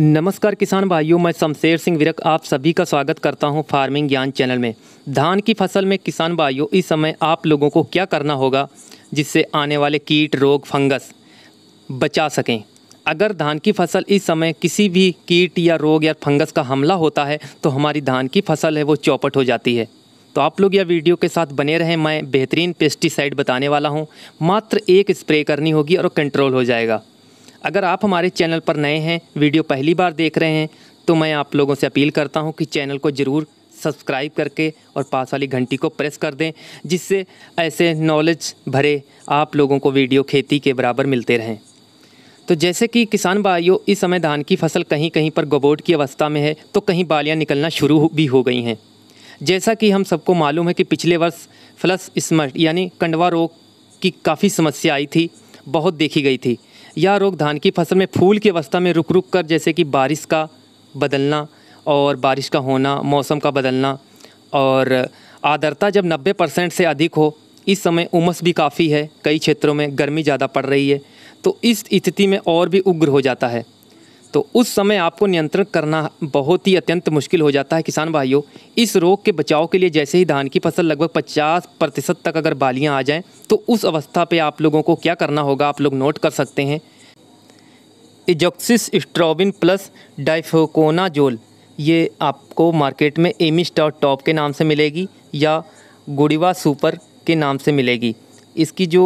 नमस्कार किसान भाइयों मैं शमशेर सिंह विरक आप सभी का स्वागत करता हूं फार्मिंग ज्ञान चैनल में धान की फसल में किसान भाइयों इस समय आप लोगों को क्या करना होगा जिससे आने वाले कीट रोग फंगस बचा सकें अगर धान की फसल इस समय किसी भी कीट या रोग या फंगस का हमला होता है तो हमारी धान की फसल है वो चौपट हो जाती है तो आप लोग यह वीडियो के साथ बने रहें मैं बेहतरीन पेस्टिसाइड बताने वाला हूँ मात्र एक स्प्रे करनी होगी और कंट्रोल हो जाएगा अगर आप हमारे चैनल पर नए हैं वीडियो पहली बार देख रहे हैं तो मैं आप लोगों से अपील करता हूं कि चैनल को ज़रूर सब्सक्राइब करके और पास वाली घंटी को प्रेस कर दें जिससे ऐसे नॉलेज भरे आप लोगों को वीडियो खेती के बराबर मिलते रहें तो जैसे कि किसान भाइयों इस समय धान की फसल कहीं कहीं पर गबोट की अवस्था में है तो कहीं बालियाँ निकलना शुरू भी हो गई हैं जैसा कि हम सबको मालूम है कि पिछले वर्ष फ्लस स्मर्ट यानी कंडवा रोग की काफ़ी समस्या आई थी बहुत देखी गई थी यह रोग धान की फसल में फूल की अवस्था में रुक रुक कर जैसे कि बारिश का बदलना और बारिश का होना मौसम का बदलना और आर्द्रता जब 90 परसेंट से अधिक हो इस समय उमस भी काफ़ी है कई क्षेत्रों में गर्मी ज़्यादा पड़ रही है तो इस स्थिति में और भी उग्र हो जाता है तो उस समय आपको नियंत्रण करना बहुत ही अत्यंत मुश्किल हो जाता है किसान भाइयों इस रोग के बचाव के लिए जैसे ही धान की फसल लगभग 50 प्रतिशत तक अगर बालियां आ जाएं तो उस अवस्था पे आप लोगों को क्या करना होगा आप लोग नोट कर सकते हैं इजोक्सिस स्ट्रॉबिन प्लस डाइफोकोनाजोल ये आपको मार्केट में एमिस्ट और टॉप के नाम से मिलेगी या गुड़िवा सुपर के नाम से मिलेगी इसकी जो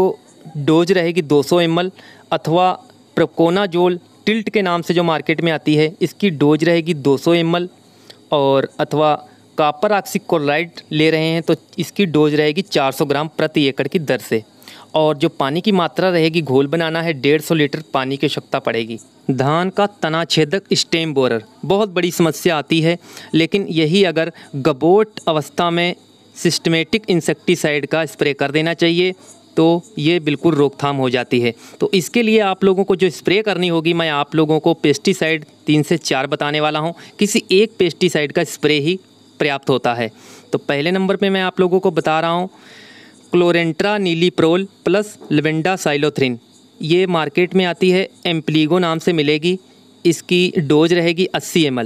डोज रहेगी 200 सौ अथवा प्रकोनाजोल टिल्ट के नाम से जो मार्केट में आती है इसकी डोज रहेगी 200 सौ और अथवा कापर ऑक्सीक्लोराइड ले रहे हैं तो इसकी डोज रहेगी 400 ग्राम प्रति एकड़ की दर से और जो पानी की मात्रा रहेगी घोल बनाना है डेढ़ सौ लीटर पानी की आवश्यकता पड़ेगी धान का तना छेदक स्टेम बोरर बहुत बड़ी समस्या आती है लेकिन यही अगर गबोट अवस्था में सिस्टमेटिक इंसेक्टिसाइड का स्प्रे कर देना चाहिए तो ये बिल्कुल रोकथाम हो जाती है तो इसके लिए आप लोगों को जो स्प्रे करनी होगी मैं आप लोगों को पेस्टिसाइड तीन से चार बताने वाला हूँ किसी एक पेस्टिसाइड का स्प्रे ही पर्याप्त होता है तो पहले नंबर पे मैं आप लोगों को बता रहा हूँ क्लोरेंट्रा नीली प्रोल प्लस लिवेंडा साइलोथ्रिन ये मार्केट में आती है एम्पलीगो नाम से मिलेगी इसकी डोज रहेगी अस्सी एम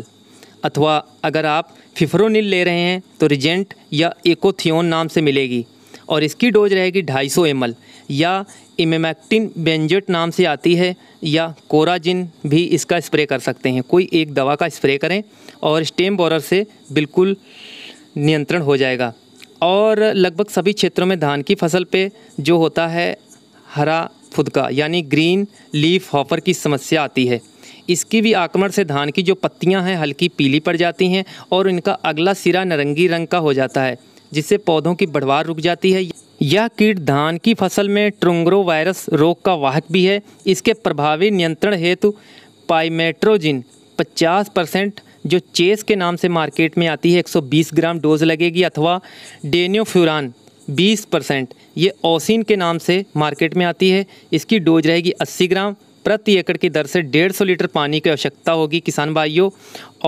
अथवा अगर आप फिफ्रोनिल ले रहे हैं तो रिजेंट या एकोथियोन नाम से मिलेगी और इसकी डोज रहेगी ढाई सौ एम या इमेमैक्टिन बेंजेट नाम से आती है या कोराजिन भी इसका स्प्रे कर सकते हैं कोई एक दवा का स्प्रे करें और स्टेम बोरर से बिल्कुल नियंत्रण हो जाएगा और लगभग सभी क्षेत्रों में धान की फसल पे जो होता है हरा फुदका यानी ग्रीन लीफ हॉपर की समस्या आती है इसकी भी आक्रमण से धान की जो पत्तियां हैं हल्की पीली पड़ जाती हैं और इनका अगला सिरा नारंगी रंग का हो जाता है जिससे पौधों की बढ़वार रुक जाती है यह कीट धान की फसल में ट्रुंगरो वायरस रोग का वाहक भी है इसके प्रभावी नियंत्रण हेतु पाइमेट्रोजिन 50 परसेंट जो चेस के नाम से मार्केट में आती है 120 ग्राम डोज लगेगी अथवा डेन्योफ्यूरान 20 परसेंट ये ओसिन के नाम से मार्केट में आती है इसकी डोज रहेगी 80 ग्राम प्रति एकड़ की दर से 150 लीटर पानी की आवश्यकता होगी किसान भाइयों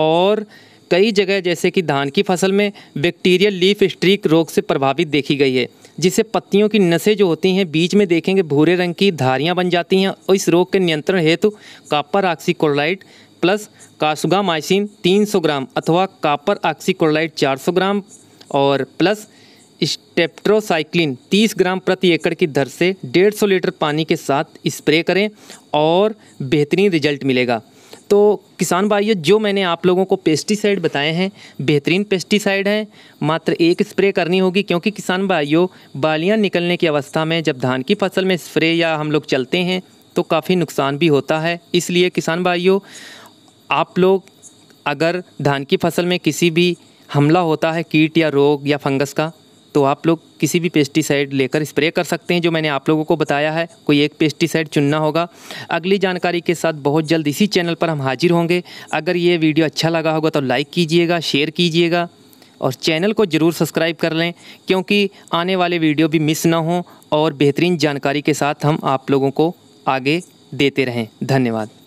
और कई जगह जैसे कि धान की फसल में बैक्टीरियल लीफ स्ट्रीक रोग से प्रभावित देखी गई है जिसे पत्तियों की नसें जो होती हैं बीच में देखेंगे भूरे रंग की धारियां बन जाती हैं और इस रोग के नियंत्रण हेतु copper oxychloride plus kasugamycin 300 gram अथवा कापर ऑक्सीक्लोराइड 400 ग्राम और प्लस स्टेप्ट्रोसाइक्लिन 30 ग्राम प्रति एकड़ की दर से 150 लीटर पानी के साथ स्प्रे करें और बेहतरीन रिजल्ट मिलेगा तो किसान भाइयों जो मैंने आप लोगों को पेस्टिसाइड बताए हैं बेहतरीन पेस्टिसाइड हैं मात्र एक स्प्रे करनी होगी क्योंकि किसान भाइयों बालियां निकलने की अवस्था में जब धान की फसल में स्प्रे या हम लोग चलते हैं तो काफ़ी नुकसान भी होता है इसलिए किसान भाइयों आप लोग अगर धान की फसल में किसी भी हमला होता है कीट या रोग या फंगस का तो आप लोग किसी भी पेस्टिसाइड लेकर स्प्रे कर सकते हैं जो मैंने आप लोगों को बताया है कोई एक पेस्टिसाइड चुनना होगा अगली जानकारी के साथ बहुत जल्द इसी चैनल पर हम हाजिर होंगे अगर ये वीडियो अच्छा लगा होगा तो लाइक कीजिएगा शेयर कीजिएगा और चैनल को ज़रूर सब्सक्राइब कर लें क्योंकि आने वाले वीडियो भी मिस ना हों और बेहतरीन जानकारी के साथ हम आप लोगों को आगे देते रहें धन्यवाद